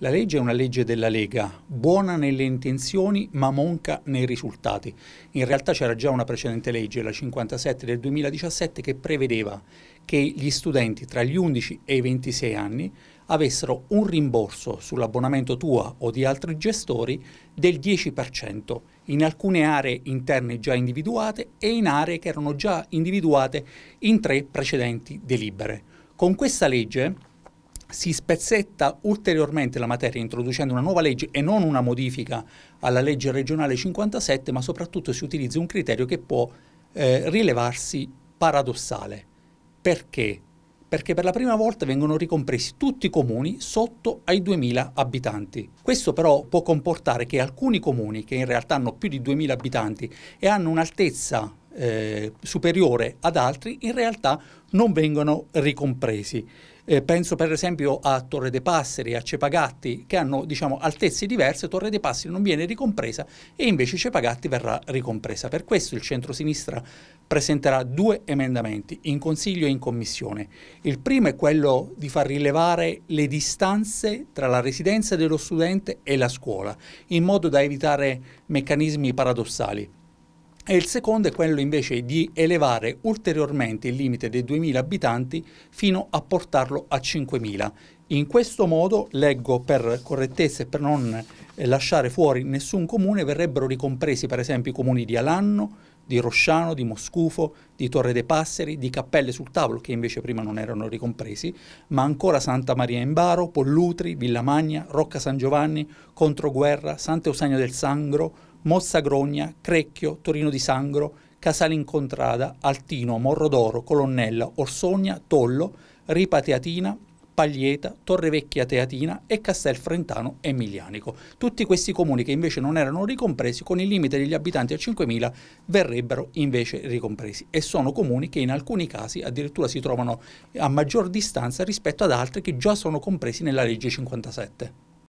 La legge è una legge della Lega, buona nelle intenzioni ma monca nei risultati. In realtà c'era già una precedente legge, la 57 del 2017, che prevedeva che gli studenti tra gli 11 e i 26 anni avessero un rimborso sull'abbonamento tua o di altri gestori del 10% in alcune aree interne già individuate e in aree che erano già individuate in tre precedenti delibere. Con questa legge si spezzetta ulteriormente la materia introducendo una nuova legge e non una modifica alla legge regionale 57, ma soprattutto si utilizza un criterio che può eh, rilevarsi paradossale. Perché? Perché per la prima volta vengono ricompresi tutti i comuni sotto ai 2000 abitanti. Questo però può comportare che alcuni comuni, che in realtà hanno più di 2000 abitanti e hanno un'altezza eh, superiore ad altri, in realtà non vengono ricompresi. Eh, penso per esempio a Torre dei Passeri, a Cepagatti, che hanno diciamo, altezze diverse, Torre dei Passeri non viene ricompresa e invece Cepagatti verrà ricompresa. Per questo il centro-sinistra presenterà due emendamenti in Consiglio e in Commissione. Il primo è quello di far rilevare le distanze tra la residenza dello studente e la scuola, in modo da evitare meccanismi paradossali e il secondo è quello invece di elevare ulteriormente il limite dei 2.000 abitanti fino a portarlo a 5.000. In questo modo, leggo per correttezza e per non eh, lasciare fuori nessun comune, verrebbero ricompresi per esempio i comuni di Alanno, di Rosciano, di Moscufo, di Torre dei Passeri, di Cappelle sul Tavolo, che invece prima non erano ricompresi, ma ancora Santa Maria in Baro, Pollutri, Villa Magna, Rocca San Giovanni, Controguerra, Sant'Eusagno del Sangro, Mossa Grogna, Crecchio, Torino di Sangro, Casale Incontrada, Altino, Morrodoro, Colonnella, Orsogna, Tollo, Ripa Teatina, Paglieta, Torrevecchia Teatina e Castelfrentano Emilianico. Tutti questi comuni che invece non erano ricompresi con il limite degli abitanti a 5.000 verrebbero invece ricompresi e sono comuni che in alcuni casi addirittura si trovano a maggior distanza rispetto ad altri che già sono compresi nella legge 57.